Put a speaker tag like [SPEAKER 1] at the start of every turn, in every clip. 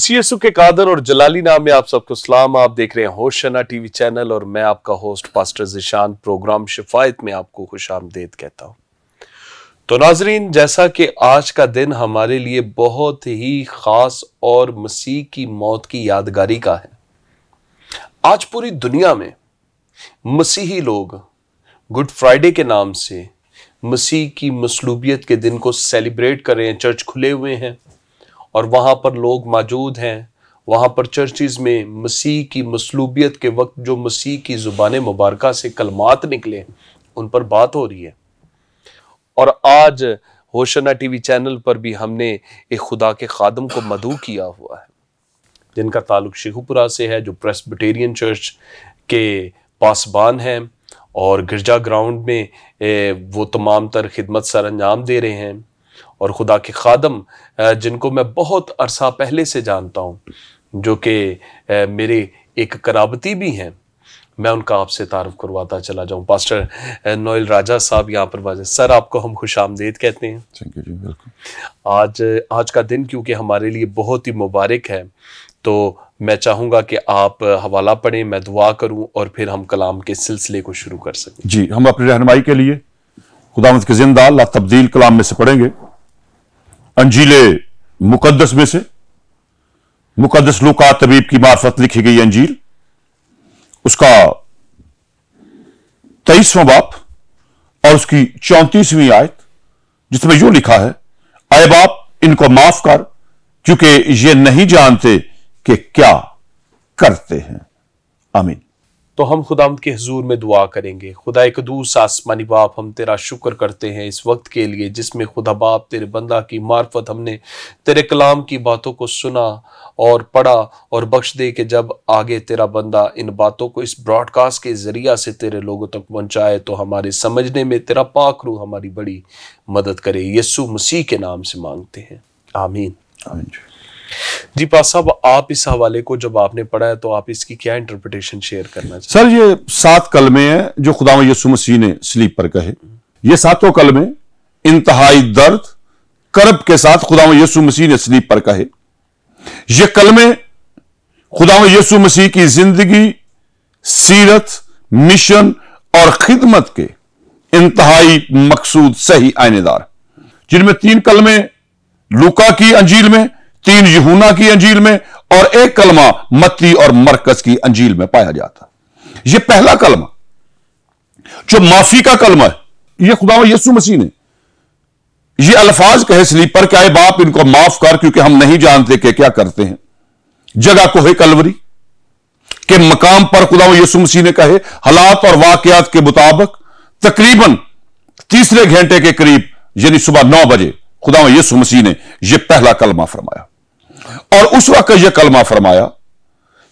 [SPEAKER 1] CSU के कादर और जलाली नाम में आप सबको सलाम आप देख रहे हैं होशना टीवी चैनल और मैं आपका होस्ट पास्टर जिशान प्रोग्राम शिफायत में आपको खुश आमदेद कहता हूँ तो नाजरीन जैसा कि आज का दिन हमारे लिए बहुत ही ख़ास और मसीह की मौत की यादगारी का है आज पूरी दुनिया में मसीही लोग गुड फ्राइडे के नाम से मसीह की मसलूबियत के दिन को सेलिब्रेट कर रहे हैं चर्च खुले हुए हैं और वहाँ पर लोग मौजूद हैं वहाँ पर चर्चिज़ में मसीह की मसलूबियत के वक्त जो मसीह की ज़ुबान मुबारक से कलमात निकले उन पर बात हो रही है और आज होशना टीवी चैनल पर भी हमने एक खुदा के खादम को मधु किया हुआ है जिनका ताल्लुक शेखुपुरा से है जो प्रेसबिटेरियन चर्च के पासबान हैं और गिरजा ग्राउंड में वो तमाम तर खिदमत सर अंजाम दे रहे हैं और खुदा के खादम जिनको मैं बहुत अरसा पहले से जानता हूँ जो कि मेरे एक कराबती भी हैं मैं उनका आपसे तारफ़ करवाता चला जाऊँ पास्टर नोयल राजा साहब यहाँ पर वाजे सर आपको हम खुश आमदेद कहते हैं
[SPEAKER 2] थैंक यू जी बिल्कुल
[SPEAKER 1] आज आज का दिन क्योंकि हमारे लिए बहुत ही मुबारक है तो मैं चाहूँगा कि आप हवाला पढ़ें मैं दुआ करूँ और फिर हम कलाम के सिलसिले को शुरू कर सकें
[SPEAKER 2] जी हम अपनी रहनमाई के लिए खुदा के जिंदा ला तब्दील कलाम में से पढ़ेंगे अंजीले मुकद्दस में से मुकद्दस लुका तबीब की मार्फत लिखी गई अंजील उसका तेईसवां बाप और उसकी चौंतीसवीं आयत जिसमें यूं लिखा है आए बाप इनको माफ कर क्योंकि ये नहीं जानते कि क्या करते हैं आमीन
[SPEAKER 1] तो हम खुदा के हजूर में दुआ करेंगे खुदा एक दूस आसमानी बाप हम तेरा शुक्र करते हैं इस वक्त के लिए जिसमें खुदा बाप तेरे बंदा की मार्फत हमने तेरे कलाम की बातों को सुना और पढ़ा और बख्श दे कि जब आगे तेरा बंदा इन बातों को इस ब्रॉडकास्ट के ज़रिया से तेरे लोगों तक पहुंचाए तो हमारे समझने में तेरा पाखरू हमारी बड़ी मदद करे यसु मसीह के नाम से मांगते हैं आमीन आमीन जी पास साहब आप इस हवाले को जब आपने पढ़ा है तो आप इसकी क्या इंटरप्रिटेशन शेयर करना चाहिए
[SPEAKER 2] सर ये सात कलमे हैं जो खुदा यसु मसीह ने स्लीप पर कहे ये सातों कलमे इंतहाई दर्द करब के साथ खुदा यसु मसीह ने स्लीप पर कहे ये कलमे खुदा यसु मसीह की जिंदगी सीरत मिशन और खिदमत के इंतहाई मकसूद सही आयनेदार जिनमें तीन कलमे लुका की अंजील में तीन यहूना की अंजील में और एक कलमा मत्ती और मरकज की अंजील में पाया जाता यह पहला कलमा जो माफी का कलमा है यह खुदा यसु मसीह ने यह अल्फाज कहे स्लीपर क्या बाप इनको माफ कर क्योंकि हम नहीं जानते कि क्या करते हैं जगह को है कलवरी के मकाम पर खुदा यसु मसीह ने कहे हालात और वाकयात के मुताबिक तकरीबन तीसरे घंटे के करीब यानी सुबह नौ बजे खुदा यसु मसीह ने यह पहला कलमा फरमाया और उस वक्त यह कलमा फरमाया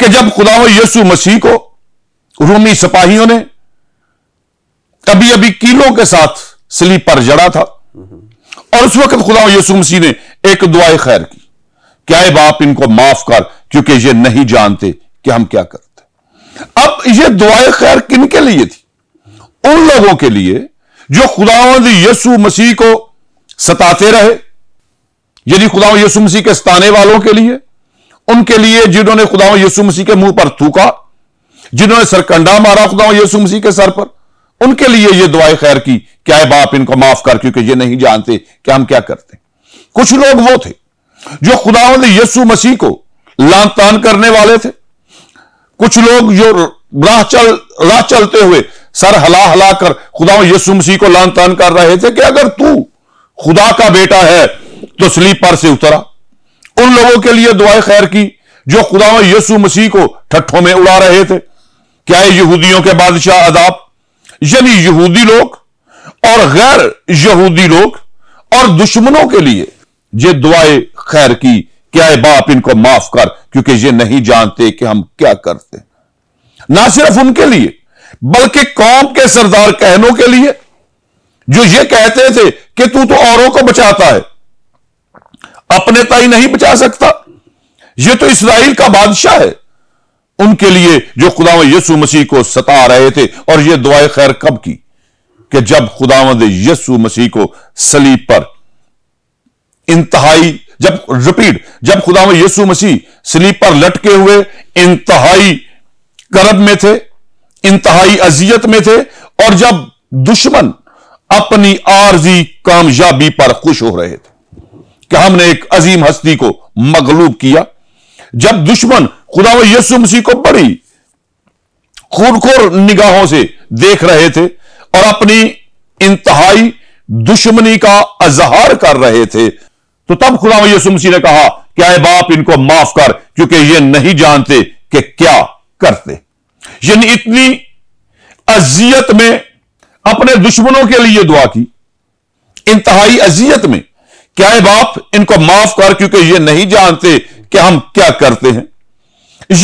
[SPEAKER 2] कि जब खुदा यसु मसीह को रूमी सिपाहियों ने अभी अभी कीलों के साथ स्लीप पर जड़ा था और उस वक्त खुदा यसु मसीह ने एक दुआए खैर की क्या है बाप इनको माफ कर क्योंकि ये नहीं जानते कि हम क्या करते अब ये दुआए खैर किन के लिए थी उन लोगों के लिए जो खुदा यसु मसीह को सताते रहे यदि खुदा यसु मसीह के सताने वालों के लिए उनके लिए जिन्होंने खुदा यसु मसीह के मुंह पर थूका जिन्होंने सरकंडा मारा खुदा यसु मसीह के सर पर उनके लिए यह दुआएं खैर की क्या है बाप इनको माफ कर क्योंकि ये नहीं जानते कि हम क्या करते कुछ लोग वो थे जो खुदा यसु मसीह को लान तान करने वाले थे कुछ लोग जो राह चल राह चलते हुए सर हला हला कर खुदा यसु मसीह को लान तान कर रहे थे कि अगर तू खुदा का बेटा है तो स्लीपर से उतरा उन लोगों के लिए दुआए खैर की जो खुदा यसु मसीह को ठट्ठों में उड़ा रहे थे क्या है यहूदियों के बादशाह अदाब यानी यहूदी लोग और गैर यहूदी लोग और दुश्मनों के लिए ये दुआए खैर की क्या है बाप इनको माफ कर क्योंकि ये नहीं जानते कि हम क्या करते ना सिर्फ उनके लिए बल्कि कौम के सरदार कहनों के लिए जो ये कहते थे कि तू तो औरों को बचाता है अपने ताई नहीं बचा सकता यह तो इसराइल का बादशाह है उनके लिए जो खुदा यसु मसीह को सता रहे थे और यह दुआए खैर कब की कि जब खुदावंद यसु मसीह को सलीब पर इंतहाई जब रिपीट जब खुदा यसु मसीह सलीब पर लटके हुए इंतहाई करब में थे इंतहाई अजियत में थे और जब दुश्मन अपनी आरजी कामयाबी पर खुश हो रहे थे कि हमने एक अजीम हस्ती को मगलूब किया जब दुश्मन खुदा यसु मसीह को बड़ी खूनखोर निगाहों से देख रहे थे और अपनी इंतहाई दुश्मनी का अजहार कर रहे थे तो तब खुदा यसु मसीह ने कहा कि आए बाप इनको माफ कर क्योंकि ये नहीं जानते कि क्या करते यानी इतनी अजियत में अपने दुश्मनों के लिए दुआ की इंतहाई अजियत में क्या है बाप इनको माफ कर क्योंकि ये नहीं जानते कि हम क्या करते हैं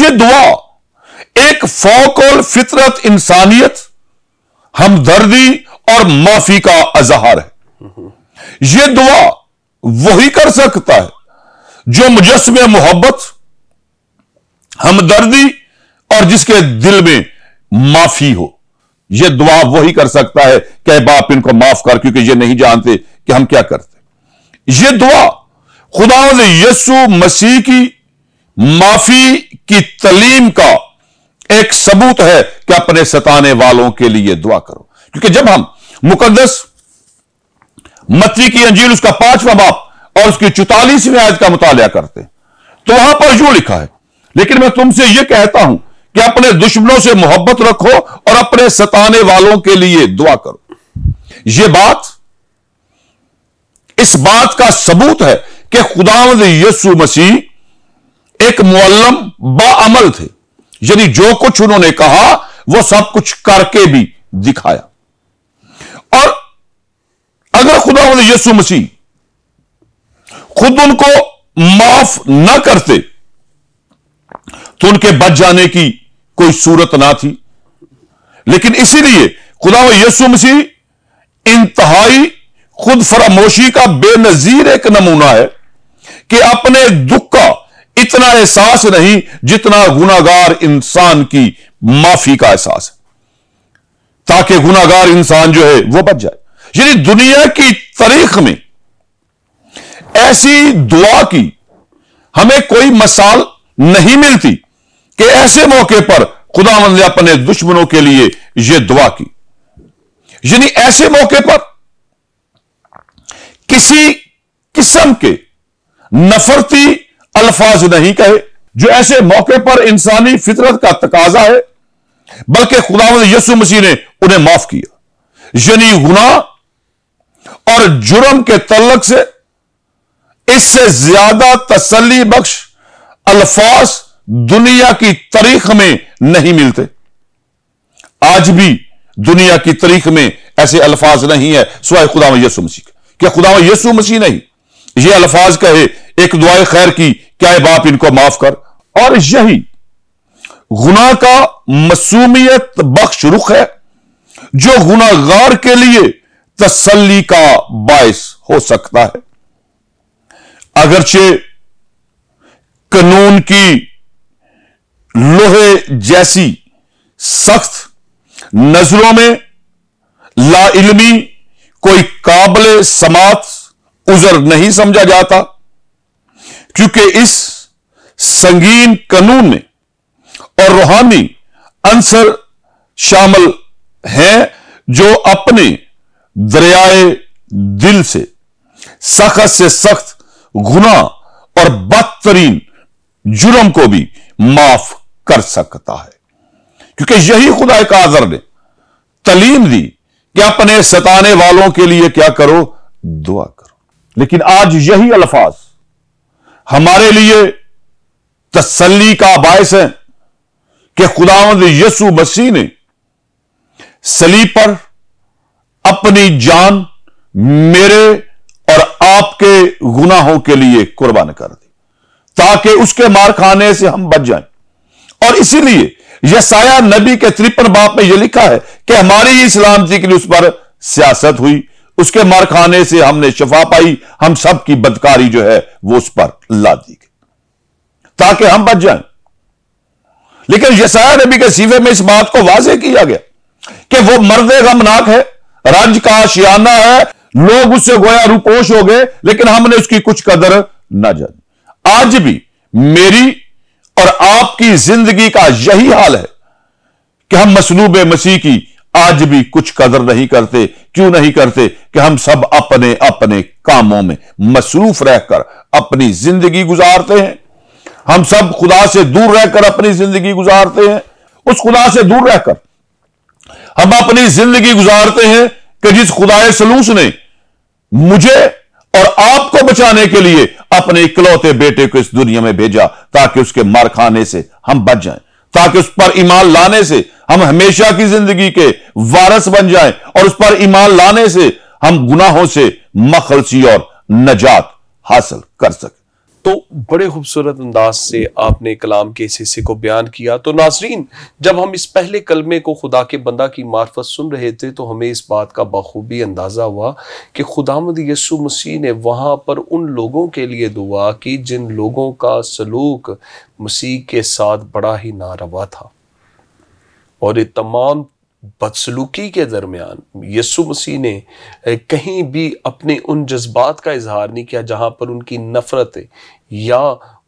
[SPEAKER 2] ये दुआ एक फोकल फितरत इंसानियत हमदर्दी और माफी का अजहार है यह दुआ वही कर सकता है जो मुजस्म मोहब्बत हमदर्दी और जिसके दिल में माफी हो यह दुआ वही कर सकता है कह बाप इनको माफ कर क्योंकि ये नहीं जानते कि हम क्या करते ये दुआ खुदा यसु मसीह की माफी की तलीम का एक सबूत है कि अपने सताने वालों के लिए दुआ करो क्योंकि जब हम मुकदस मत्ती की अंजील उसका पांचवा बाप और उसकी चौतालीसवीं आयत का मुताया करते तो वहां पर जो लिखा है लेकिन मैं तुमसे यह कहता हूं कि अपने दुश्मनों से मोहब्बत रखो और अपने सताने वालों के लिए दुआ करो यह बात इस बात का सबूत है कि खुदावंद यसु मसीह एक मुअल्लम बामल थे यानी जो कुछ उन्होंने कहा वो सब कुछ करके भी दिखाया और अगर खुदावंद यसु मसीह खुद उनको माफ ना करते तो उनके बच जाने की कोई सूरत ना थी लेकिन इसीलिए खुदा यसु मसीह इंतहाई खुद फरामोशी का बेनजीर एक नमूना है कि अपने दुख का इतना एहसास नहीं जितना गुनागार इंसान की माफी का एहसास है ताकि गुनागार इंसान जो है वो बच जाए यानी दुनिया की तारीख में ऐसी दुआ की हमें कोई मसाल नहीं मिलती कि ऐसे मौके पर खुदा ने अपने दुश्मनों के लिए यह दुआ की यानी ऐसे मौके पर किसी किस्म के नफरती अल्फाज नहीं कहे जो ऐसे मौके पर इंसानी फितरत का तकाजा है बल्कि खुदा यसु मसीह ने उन्हें माफ किया यानी गुना और जुर्म के तलक से इससे ज्यादा तसली बख्श अल्फाज दुनिया की तारीख में नहीं मिलते आज भी दुनिया की तारीख में ऐसे अल्फाज नहीं है सिवाय खुदा यसु मसीह के कि खुदा यसु मसीह नहीं ये अल्फाज कहे एक दुआ खैर की क्या है बाप इनको माफ कर और यही गुना का मसूमियत बख्श रुख है जो गुनागार के लिए तसल्ली का बायस हो सकता है अगरचे कानून की लोहे जैसी सख्त नजरों में लाइलमी कोई काबिल समात उजर नहीं समझा जाता क्योंकि इस संगीन कानून में और रूहानी अंसर शामिल हैं जो अपने दरियाए दिल से सख्त से सख्त गुना और बदतरीन जुर्म को भी माफ कर सकता है क्योंकि यही खुदा का आजर ने तलीम दी कि अपने सताने वालों के लिए क्या करो दुआ करो लेकिन आज यही अल्फाज हमारे लिए तसली का बायस है कि खुदावंद यसु मसीह ने सलीब पर अपनी जान मेरे और आपके गुनाहों के लिए कुर्बान कर दी ताकि उसके मार खाने से हम बच जाएं और इसीलिए यसाया नबी के त्रिपन बाप में यह लिखा है कि हमारी ही सलामती के लिए उस पर सियासत हुई उसके मार खाने से हमने शफा पाई हम सब की बदकारी जो है वो उस पर ला दी गई ताकि हम बच जाएं लेकिन यसाया नबी के सीवे में इस बात को वाजे किया गया कि वो मर्द गमनाक है राज का आशियाना है लोग उससे गोया रूपोश हो गए लेकिन हमने उसकी कुछ कदर ना जानी आज भी मेरी और आपकी जिंदगी का यही हाल है कि हम मसलूब मसीह की आज भी कुछ कदर नहीं करते क्यों नहीं करते कि हम सब अपने अपने कामों में मसरूफ रहकर अपनी जिंदगी गुजारते हैं हम सब खुदा से दूर रहकर अपनी जिंदगी गुजारते हैं उस खुदा से दूर रहकर हम अपनी जिंदगी गुजारते हैं कि जिस खुदाए सलूस ने मुझे और आपको बचाने के लिए अपने इकलौते बेटे को इस दुनिया में भेजा ताकि उसके मार खाने से हम बच जाएं ताकि उस पर ईमान लाने से हम हमेशा की जिंदगी के वारस बन जाएं और उस पर ईमान लाने से हम गुनाहों से मखलसी और नजात हासिल कर सकें
[SPEAKER 1] तो बड़े खूबसूरत अंदाज से आपने कलाम के इस हिस्से को बयान किया तो नाजरीन जब हम इस पहले कलमे को खुदा के बंदा की मार्फत सुन रहे थे तो हमें इस बात का बखूबी अंदाज़ा हुआ कि खुदामद यसु मसीह ने वहाँ पर उन लोगों के लिए दुआ की जिन लोगों का सलूक मसीह के साथ बड़ा ही नारवा था और ये तमाम बदसलूकी के दरमियान यसु मसीह ने कहीं भी अपने उन जज्बात का इजहार नहीं किया जहाँ पर उनकी नफ़रत या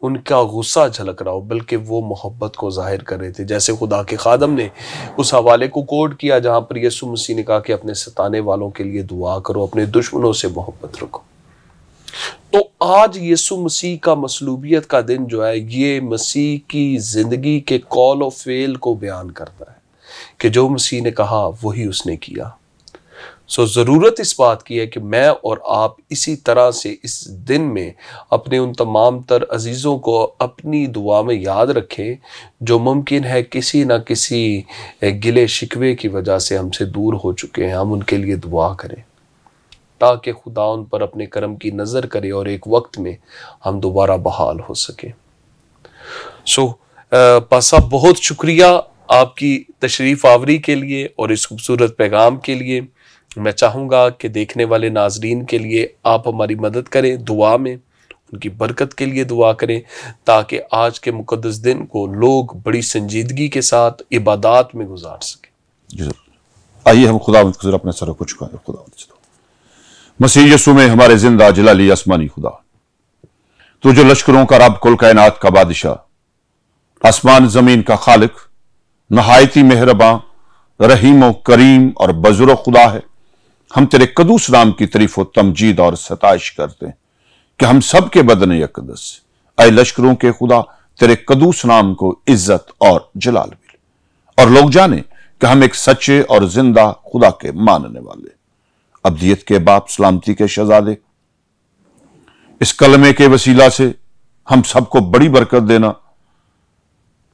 [SPEAKER 1] उनका गुस्सा झलक रहा हो बल्कि वो मोहब्बत को जाहिर कर रहे थे जैसे खुदा के खादम ने उस हवाले को कोड किया जहाँ पर यसु मसीह ने कहा कि अपने सताने वालों के लिए दुआ करो अपने दुश्मनों से मोहब्बत रखो तो आज यसु मसीह का मसलूबियत का दिन जो है ये मसीह की ज़िंदगी के कॉल ऑफ फेल को बयान करता है कि जो मसीह ने कहा वही उसने किया सो so, ज़रूरत इस बात की है कि मैं और आप इसी तरह से इस दिन में अपने उन तमाम तर अज़ीज़ों को अपनी दुआ में याद रखें जो मुमकिन है किसी ना किसी गिले शिकवे की वजह से हमसे दूर हो चुके हैं हम उनके लिए दुआ करें ताकि खुदा उन पर अपने कर्म की नज़र करे और एक वक्त में हम दोबारा बहाल हो सकें सो so, पासा बहुत शुक्रिया आपकी तशरीफ़ आवरी के लिए और इस खूबसूरत पैगाम के लिए मैं चाहूँगा कि देखने वाले नाजरीन के लिए आप हमारी मदद करें दुआ में उनकी बरकत के लिए दुआ करें ताकि आज के मुकदस दिन को लोग बड़ी संजीदगी के साथ इबादत में गुजार
[SPEAKER 2] सकें आइए हम खुदा अपने सर को खुदा मसीह यसु में हमारे जिंदा जलाली आसमानी खुदा तो जो लश्करों का रब कुल कायनात का बादशाह आसमान जमीन का खालिक नहायती मेहरबा रहीम करीम और बजुर खुदा है हम तेरे कदूस नाम की तरीफ व तमजीद और सताइश करते हैं कि हम सब के बदन यकदस अय लश्करों के खुदा तेरे कदूस नाम को इज्जत और जलाल मिले और लोग जाने कि हम एक सच्चे और जिंदा खुदा के मानने वाले अबदियत के बाप सलामती के शहजादे इस कलमे के वसीला से हम सबको बड़ी बरकत देना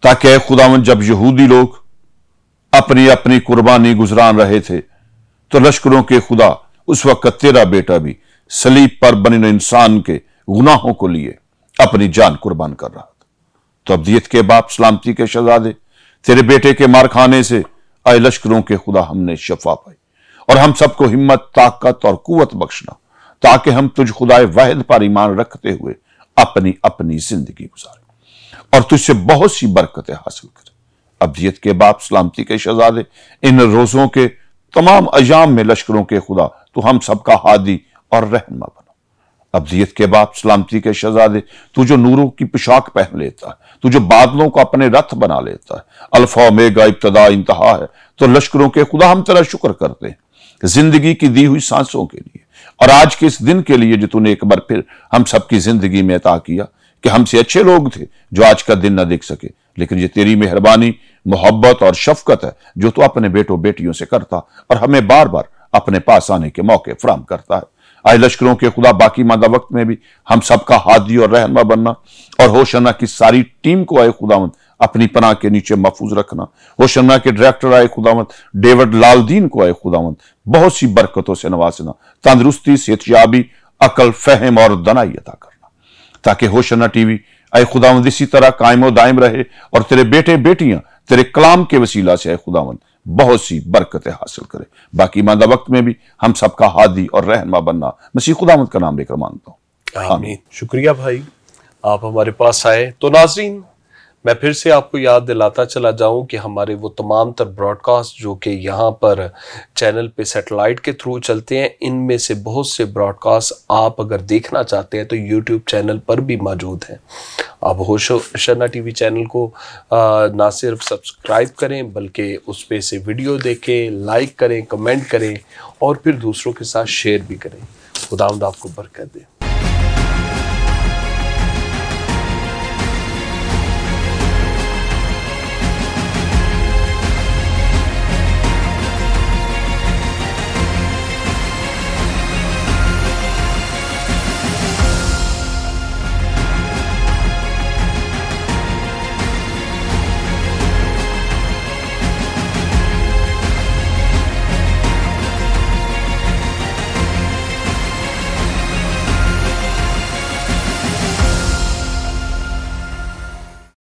[SPEAKER 2] ताकि खुदावन जब यहूदी लोग अपनी अपनी कुर्बानी गुजरान रहे थे तो लश्करों के खुदा उस वक्त तेरा बेटा भी सलीब पर बने इंसान के गुनाहों को लिए अपनी जान कुर्बान कर रहा था तो अब्दियत के बाप सलामती के शहजादे तेरे बेटे के मार खाने से आए लश्करों के खुदा हमने शफा पाई और हम सबको हिम्मत ताकत और कुवत बख्शना ताकि हम तुझ खुदाए वाहिद पर ईमान रखते हुए अपनी अपनी जिंदगी गुजारें और तुझसे बहुत सी बरकतें हासिल कर अबजियत के बाप सलामती के शहजादे इन रोज़ों के तमाम अजाम में लश्करों के खुदा तो हम सबका हादी और रहनमा बनो अबजियत के बाप सलामती के शहजादे तू जो नूरों की पोशाक पहन लेता है तू जो बादलों को अपने रथ बना लेता है अल्फा मेगा इब्तदा इंतहा है तो लश्करों के खुदा हम तेरा शुक्र करते हैं जिंदगी की दी हुई सांसों के लिए और आज के इस दिन के लिए जो तूने एक बार फिर हम सबकी जिंदगी में अता किया कि हमसे अच्छे लोग थे जो आज का दिन ना देख सके लेकिन ये तेरी मेहरबानी मोहब्बत और शफकत है जो तो अपने बेटों बेटियों से करता और हमें बार बार अपने पास आने के मौके फ्राहम करता है आए लश्करों के खुदा बाकी मादा वक्त में भी हम सबका हादी और रहनमा बनना और होशना की सारी टीम को आए खुदावंत अपनी पनाह के नीचे महफूज रखना होशना के डायरेक्टर आए खुदावंत डेविड लालदीन को आए खुदावंत बहुत सी बरकतों से नवाजना तंदरुस्ती याबी अकल फहम और दनाई अदा कर ताकि होशना टीवी अय खुदावंद इसी तरह कायम और दायम रहे और तेरे बेटे बेटियां तेरे कलाम के वसीला से अय खुदावंद बहुत सी बरकतें हासिल करे बाकी मादा वक्त में भी हम सबका हादी और रहनमा बनना मसीह खुदावंद का नाम लेकर मांगता हूँ
[SPEAKER 1] शुक्रिया भाई आप हमारे पास आए तो नाजरीन मैं फिर से आपको याद दिलाता चला जाऊं कि हमारे वो तमाम तर ब्रॉडकास्ट जो कि यहाँ पर चैनल पे सेटेलाइट के थ्रू चलते हैं इनमें से बहुत से ब्रॉडकास्ट आप अगर देखना चाहते हैं तो यूट्यूब चैनल पर भी मौजूद हैं आप होशो शर्मा टी चैनल को आ, ना सिर्फ सब्सक्राइब करें बल्कि उस पर से वीडियो देखें लाइक करें कमेंट करें और फिर दूसरों के साथ शेयर भी करें खुदा आपको बरकत दें